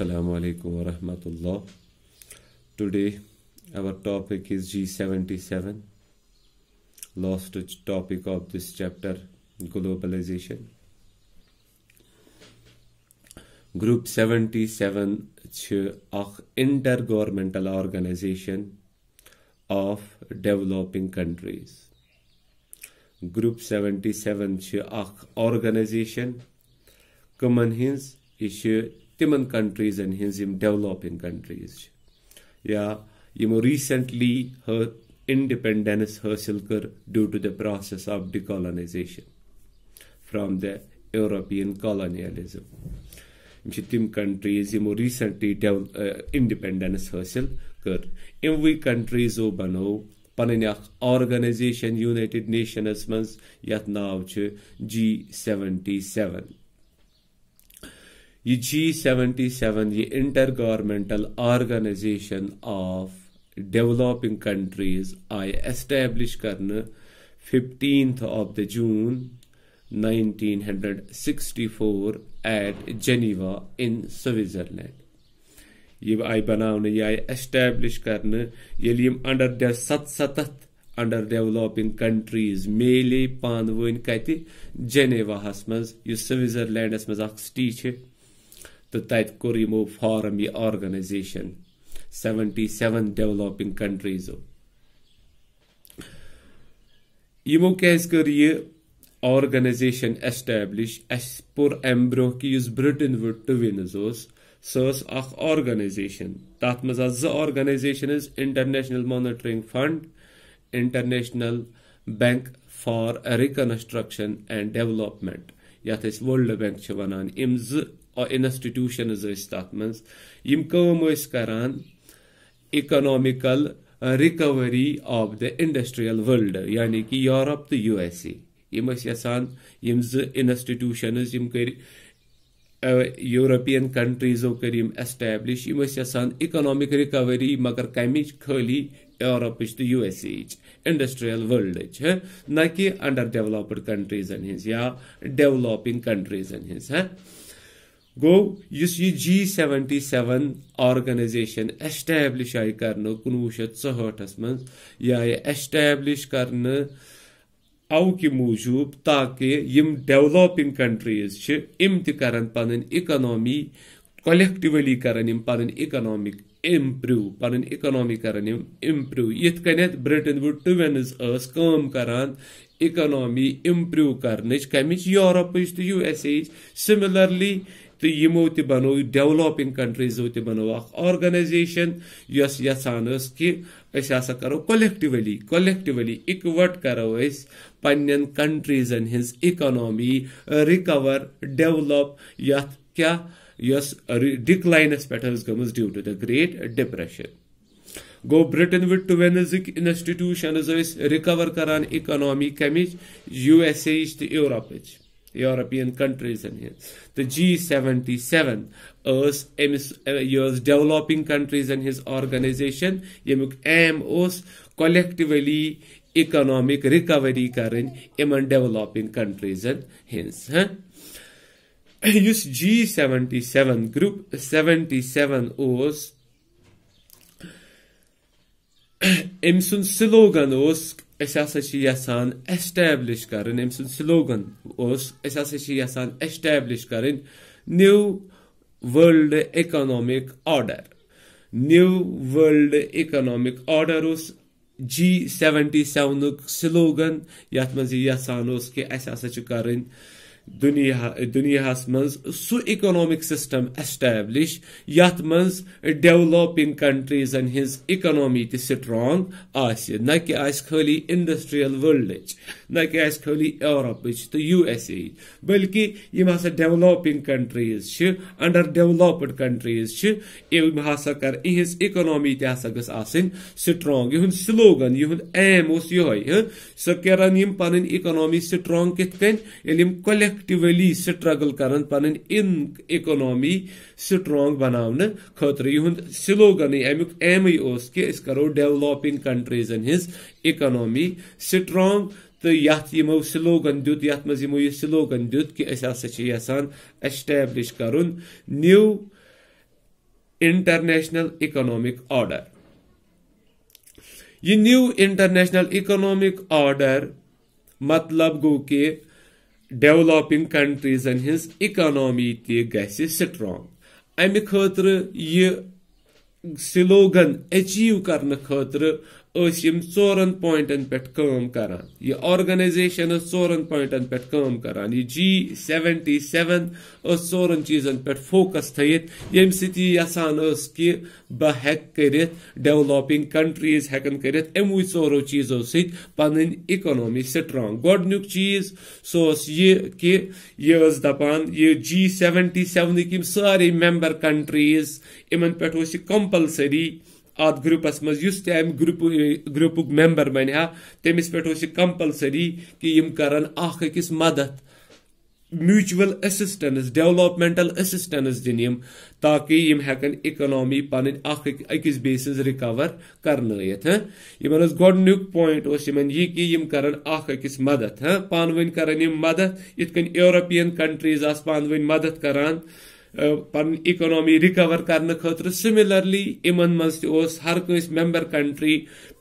Assalamu alaikum wa rahmatullah. Today our topic is G77, last topic of this chapter globalization. Group 77 छ अख intergovernmental organisation of developing countries group 77 छ अख organisation कमन hints यह تِمن کنٹریٖزن ہِنٛز یِم ڈیولپِنٛگ کنٹریٖز چھِ یا یِمو ریٖسنٛٹلی ہٲ اِنڈِپٮ۪نڈٮ۪نٕس حٲصِل کٔر due to the process of decolonisation from the European colonialism یِم چھِ تِم کنٹریٖز یِمو ریٖسنٛٹلی ڈیو اِنڈِپٮ۪نڈٮ۪نٕس حٲصِل کٔر یِموٕے کنٹریٖزو بَنوو پَنٕنۍ اَکھ آرگنایزیشن یوٗنایٹِڈ نیشنَس منٛز یَتھ ناو چھُ جی سٮ۪وَنٹی سٮ۪وَن ये जी सेवेंटी सेवन ये intergovernmental organisation of developing countries आए एस्टेब्लिश करने fifteen of the June 1964 at Geneva in Switzerland ये आई बनाने ये आई एस्टेब्लिश करने ये अंडर सत सतत अंडर डेवलपिंग कंट्रीज मेले पानवन वन कत जनेवाहस मज यह स्विट्जरलैंडस मज अख सिटी تہٕ تتہِ کوٚر یِمو فارم یہِ آرگنایزیشن سیونٹی سیون ڈیولپنگ کنٹریٖزو یِمو کیازِ کٔر یہِ آرگنایزیشن ایسٹیبلش اسہِ پوٚر امہِ برونٛہہ کہِ یُس برٹن وُڈ ٹُوِنٕز اوس سۄ ٲس اکھ آرگنایزیشن تتھ منٛز آسہٕ زٕ آرگنایزیشنٕز international monitoring fund international bank for reconstruction and development یتھ أسۍ وٲلڈ بینک چھِ ونان یِم زٕ اِنسٹِٹیوٗشنٕز ٲسۍ تَتھ منٛز یِم کٲم ٲسۍ کران economical recovery of the industrial world یعنی کہِ یوٗرپ تہٕ یوٗ ایس اے یِم ٲسۍ یژھان یِم زٕ اِنسٹِٹیوٗشنٕز یِم کٔرۍ یوٗرپِیَن کَنٹریٖزو کٔرۍ یِم ایسٹیبلِش یِم ٲسۍ یژھان اِکنامِک رِکوری مگر کَمِچ خٲلی یوٗرپٕچ تہٕ یوٗ ایس اے یِچ اِنڈسٹریل ورلڈٕچ نہ کہِ انڈر ڈیولپٕڈ کَنٹریٖزَن ہِنٛز یا ڈیولَپِنٛگ کَنٹریٖزَن ہِنٛز ہاں गो इस यह G seventy seven organisation establish आई कर कनवु शत चौहठस मं यह आई एस्टैब्लिश कर अव कि मूजूब ताकि यम डेवलपिंग कंट्रीज इम तरन पन इकनॉमी कलेक्टिवली करन पन इकनॉमिक इम्प्रूव पन इकनॉमी करन इम्प्रूव इत ब्रिटेन वुड टुवेनज कम करान इकनॉमी इम्प्रूव करने कमच यूरोप तो यू एस एच सिमिलरली तो यमो तह बनो डेवलपिंग कंट्रीजो तह बनो ऑर्गनाइजेशन यस कि करो कलेक्टिवली कलेक्टिवली इकवट करो पन्न कंट्रीजन हज इकोनॉमी रिकवर डेवलप यथ क्या यस डिक्लाइनस पे गमज due to the great depression गो ब्रिटेन विद टुवेनजिक इंस्टीट्यूशन रिकवर करान इकोनॉमी कमिच यू एस एच तो Europe European countries and here. The G77, us uh, developing countries and his organization yemuk os collectively economic recovery current among developing countries and hence huh? Use G77 group 77 اوس أمۍ slogan slogan أسۍ ہسا چھِ یژھان establish کَرٕنۍ أمۍ سُنٛد slogan اوس أسۍ ہسا چھِ یژھان ایسٹیبلِش کَرٕنۍ new world economic order new world economic order اوس جی سیونٹی سیونُک سلوگن یَتھ منٛز یہِ یژھان اوس کہِ اَسہِ ہسا چھُ کَرٕنۍ دُنیا دُنیاہس منٛز سُہ اِکنامِک سِسٹم ایسٹیبلِش یَتھ منٛز ڈیولپِنٛگ کنٹریٖزن ہٕنٛز اِکنامی تہِ سٹرانٛگ آسہِ نہ کہِ آسہِ خٲلی اِنڈسٹریل ورلڈٕچ نہ کہِ آسہِ خٲلی یوٗرپٕچ تہٕ یوٗ ایس اے یِچ بٔلکہِ یِم ہسا ڈیولپِنٛگ کنٹریٖز چھِ انڈر ڈیولپٕڈ کنٹریٖز چھِ یِم ہسا کر یِہنٛز اِکنامی تہِ ہسا گٔژھ آسٕنۍ سٹرانٛگ یِہُنٛد سلوگن یِہُنٛد ایم اوس یِہوے سۄ کرن یِم پنٕنۍ اِکنامی سٹرانٛگ کِتھ کٔنۍ ییٚلہِ یِم کۄلٮ۪کٹ ایکٹیولی سٹرگل کرن پنن ان اکنامی سٹرانگ بناون خاطر یہند سلوگن امیک ایم اس کہ اس کرو ڈیولپنگ کنٹریزن ہز اکنامی سٹرانگ تو یت یمو سلوگن دیت یت مز یمو یہ سلوگن دیت کہ اس ہسا چھ یسان ایسٹیبلش کرن نیو انٹرنیشنل اکنامک آرڈر یہ نیو انٹرنیشنل اکنامک آرڈر مطلب گو کہ डेवलपिंग कंट्रीजन हज इकोनॉमी तह ग अमि खतर स्लोगन अचीव कर खतर यम पॉइंटन पे कम कर यह ऑर्गेनाइजेशन ژورن पॉइंटन पे कर यह जी सेवेंटी सेवन ژورن चीजन पे फोकस थत यम सतान कि बह कर डेवलपिंग कंट्रीज हेकन कर चोरो चीजो सन इकोनॉमी स्ट्रांग गोडनुक चीज सोस ये कि यह दपान ये जी सेवेंटी सेवन सारे मेम्बर कंट्रीज इन पे कंपलसरी अत ग्रुपस मज तम ग्रुप ग्रुप मेम्बर बन हा तमिस पे कम्पलसरी कि कर अकिस मदद म्यूचुअल असिस्टेंस डेवलपमेंटल असिस्टेंस दिन ताकि हकन इकनॉमी इकोनॉमी पन अकिस बेस रिकवर करनयत यमन गोडनुक पॉइंट यमन यह कि कर अकिस मदद पानवन कर मदद इथ कन यूरोपियन कंट्रीज पानवन मदद करान पन इकोनॉमी रिकवर कर खतरे सिमिलरली इमन मंस्ट ओस हर कोई कंट्री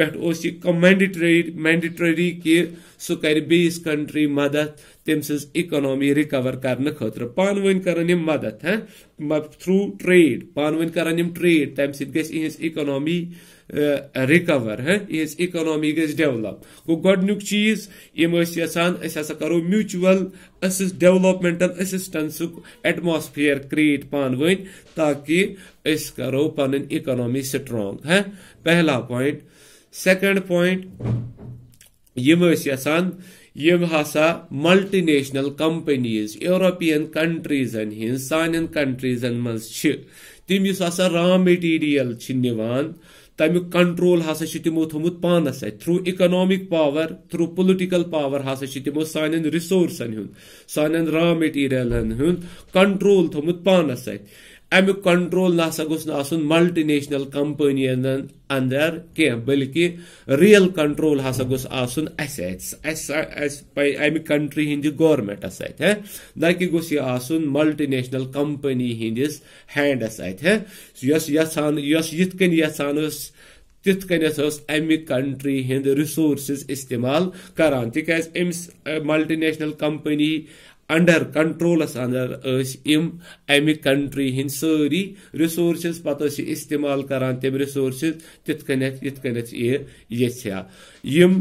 पे कमेंडिटरी मैंडिटरी कि सह कर बेस कंट्री मदद तम सकनॉमी रिकवर कर खुद पानवन कर मदद हाँ थ्रू ट्रेड पानवन कर ट्रेड तम सकनॉमी रिकवर हाँ इकनॉमी गेवलप गोडनिक चीज इम करो mutual developmental assistance atmosphere create पानवन ताकि करो पन इकनॉमी स्ट्रांग हाँ पहला पॉइंट سیکنڈ پوینٹ یم یژھان یم ہسا ملٹی نیشنل کمپنیز یوروپین کنٹریزن ہند سان کنٹریزن مز تم اس ہسا را مٹیریل نوان تمیک کنٹرول ہسا تمو تھومت پانس ات through economic power through political power ہسا تمو سان رِسورسن ہُنٛد سانٮ۪ن را مٹیٖریلن ہُنٛد کنٹرول تھوٚمُت پانس اتھِ अमिक कंट्रोल ना गोस मल्टी नेशनल कंपनियन अंदर कह बल्कि रियल कंट्रोल हा गोस अमि कंट्री हिंद गवर्मेंट सत ना मल्टी नेशनल कंपनी हिंदिस हैंडस अथान तिथ कमि कंट्री हिंद रिसोर्स इस्तेमाल कर तिक अम्स मल्टी नेशनल कंपनी انڈر کنٹرولس اندر یم امہ کنٹری ہند ساری رسورسز پتہ استعمال کران تم رسورسز تت کنت یت کنت یہ یھیا یم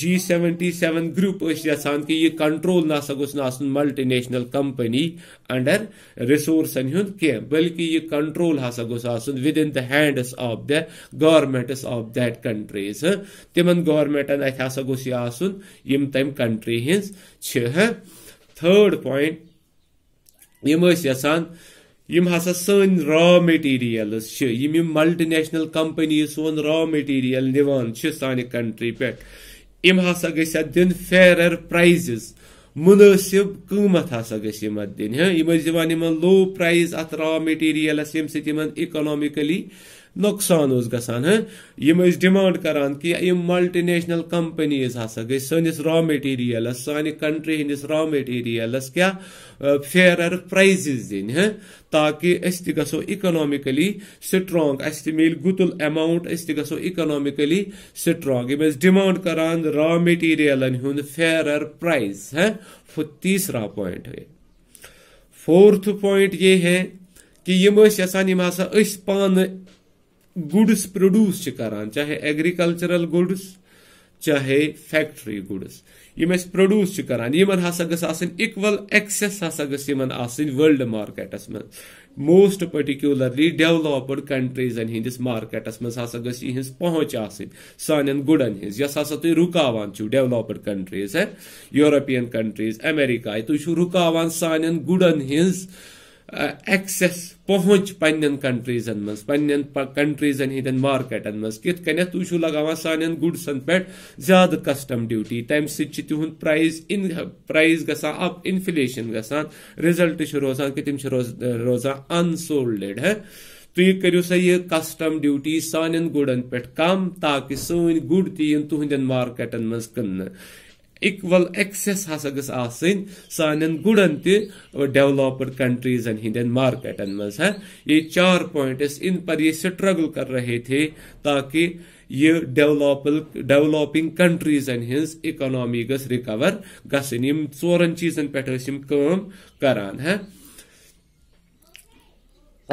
جی سیونٹی سیون گروپ یژھان کہ یہ کنٹرول نسا گوس نا ملٹی نیشنل کمپنی انڈر رسورسن ہند کی بلکہ یہ کنٹرول ہسا گوس with in the hands of the governments of that countries تمن گورمنٹن ات ہسا گوس یہ یم تم کنٹری ہز تھٲڈ پویِنٛٹ یِم ٲسۍ یژھان یِم ہسا سٲنۍ را میٹیٖریلٕز چھِ یِم یِم ملٹی نیشنل کمپنیٖز سون را میٹیٖریل نِوان چھِ سانہِ کنٹری پٮ۪ٹھ یِم ہسا گژھِ اَتھ دِنۍ فیرر پرایزٕز مُنٲسِب قۭمَتھ ہسا گژھِ یِم اَتھ دِنۍ ہاں یِم ٲسۍ دِوان یِمن لو پرایز اَتھ را میٹیٖریلَس ییٚمہِ سۭتۍ یِمن اِکانامِکٔلی نۄقصان اوس گژھان ہاں یِم ٲسۍ ڈِمانٛڈ کران کہِ یِم ملٹی نیشنل کمپنیٖز ہسا گٔے سٲنِس را میٹیٖریلَس سانہِ کنٹری ہِنٛدِس را میٹیٖریلَس کیاہ فیرر پرایزِز دِنۍ ہاں تاکہِ أسۍ تہِ گژھو اِکنامِکٔلی سٹرانٛگ اَسہِ تہِ میلہِ گُتُل ایماوُنٛٹ أسۍ تہِ گژھو اِکنامِکٔلی سٹرانٛگ یِم ٲسۍ ڈِمانٛڈ کران را میٹیٖریلن ہُنٛد فیرر پرایز ہاں تیٖسرا پویِنٛٹ فورتھ پویِنٛٹ یہِ ہے کہِ یِم ٲسۍ یژھان یِم ہسا أسۍ پانہٕ गुड्स प्रोड्यूस करान चाहे एग्रीकल्चरल गुड्स चाहे फैक्ट्री गुड्स यम प्रोड्यूस करान यमन हसा गन एक्सेस हसा गन वर्ल्ड मार्केटस मन मोस्ट पर्टिकुलरली डेवलप्ड कंट्रीजन हंदिस मार्केटस मज हसा गहज पहुंच आन गुडन हज यस हसा तुम रुकावान developed countries European countries America तुम रुकावान सान गुडन हज ایکسس پہنچ پنن کنٹریزن مز پنن کنٹریزن ہندین مارکیٹن مز کت کنیت تھی چھو لگاوان سان گڈسن پہ زیادہ کسٹم ڈیوٹی تمہ سۭتۍ تہد پرائز ان پرائز گژھان اپ انفلیشن گژھان رزلٹ روزان کہ تم روزان انسولڈ ہے تُہۍ کٔرِو سا یہِ کسٹم ڈیوٹی سانٮ۪ن گُرن پٮ۪ٹھ کم تاکہِ سٲنۍ گُر تہِ یِن تُہنٛدٮ۪ن مارکیٹن منٛز کٕننہٕ اِکول ایکسیس ہسا گٔژھ آسٕنۍ سانٮ۪ن گُرن تہِ ڈیولپٕڈ کنٹریٖزن ہِنٛدٮ۪ن مارکیٹن منٛز ہاں یہِ چار پویِنٛٹ ٲسۍ اِن پر یہِ سٹرگل کر رہے تھے تاکہِ یہِ ڈیولپل ڈیولپنگ کنٹریٖزن ہٕنٛز اِکانامی گٔژھ رِکور گژھٕنۍ یِم ژورن چیٖزن پٮ۪ٹھ ٲسۍ یِم کٲم کران ہاں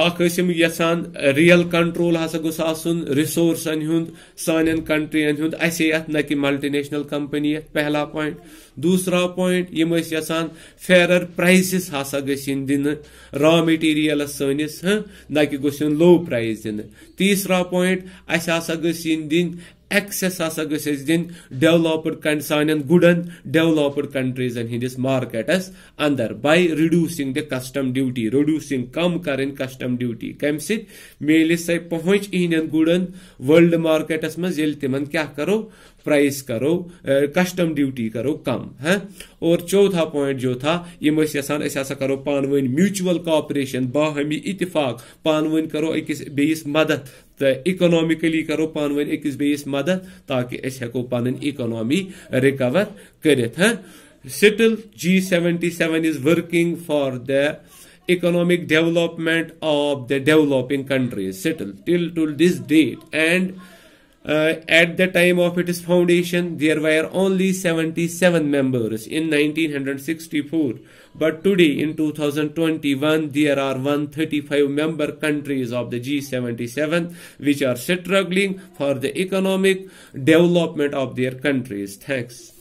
اکھ ٲسۍ یِم یژھان ریل کنٹرول ہسا گوٚژھ آسُن رِسورسن ہُنٛد سانٮ۪ن کنٹرین ہُنٛد اَسے اَتھ نہ کہِ ملٹی نیشنل کمپنی یَتھ پہلا پویِنٛٹ दूसरा पॉइंट यम यहां फेरर प्राइसिस हसा गन दिन रॉ मटेरियल सनिस न कि गोन लो प्राइस दिन तीसरा पॉइंट अस हसा दिन एक्सेस हसा गस दिन डेवलप्ड सान गुडन डेवलप्ड कंट्रीजन हंदिस मार्केटस अंदर by reducing the custom duty reducing कम कर कस्टम ड्यूटी कम सिल सह पहुंच इहद गुडन वर्ल्ड मार्केटस मज तम क्या करो प्राइस करो कस्टम ड्यूटी करो कम है और चौथा पॉइंट जो था यम हसा करो पान म्यूचुअल कॉपरेशन बाहमी इतफाक पानवे करो अकिस बेस मदद तो इकोनॉमिकली करो पान अकिस बेस मदद ताकि हको पन इकोनॉमी रिकवर कर still G seventy seven is working for the economic development of the developing countries सिटल till to this date and uh, at the time of its foundation there were only 77 members in 1964 but today in 2021 there are 135 member countries of the G77 which are struggling for the economic development of their countries thanks